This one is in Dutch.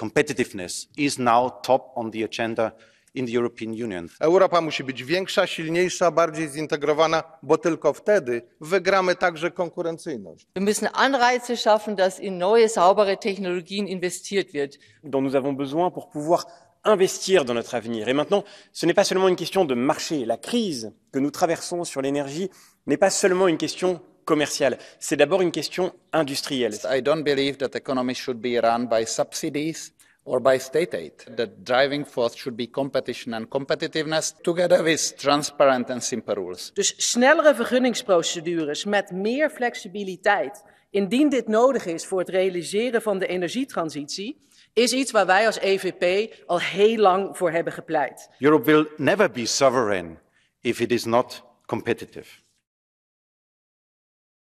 competitiveness is now top on the agenda in the European Union. Europa musi być większa, silniejsza, bardziej zintegrowana, bo tylko wtedy wygramy także konkurencyjność. Wir müssen Anreize schaffen, dass in neue saubere Technologien investiert wird. Dont nous avons besoin pour pouvoir investir dans notre avenir. Et maintenant, ce n'est pas seulement une question de marché. La crise que nous traversons sur l'énergie n'est pas seulement une question commerciale. C'est d'abord une question industrielle. I don't believe that economy should be run by subsidies or by state aid. The driving force should be competition and competitiveness together with transparent and simple rules. Dus snellere vergunningsprocedures met meer flexibiliteit, indien dit nodig is voor het realiseren van de energietransitie, is iets waar wij als EVP al heel lang voor hebben gepleit. Europe will never be sovereign if it is not competitive.